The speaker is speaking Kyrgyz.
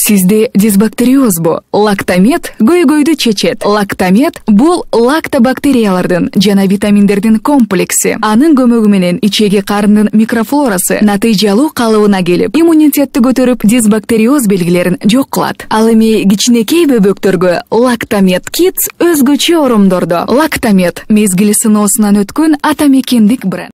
сизде дизбактериозбу лактомед көйгөйдү чечет лактомед бул лакто бактериялардын жана витаминдердин комплекси анын көмөгү менен ичеги карындын микрофлорасы натыйжалуу калыбына келип иммунитетти көтөрүп дисбактериоз белгилерин жок кылат ал эми кичинекей бөбөктөргө лактомед кидs өзгөчө оромдордо лактомед мезгил сыноосунан өткөн ата мекендик бренд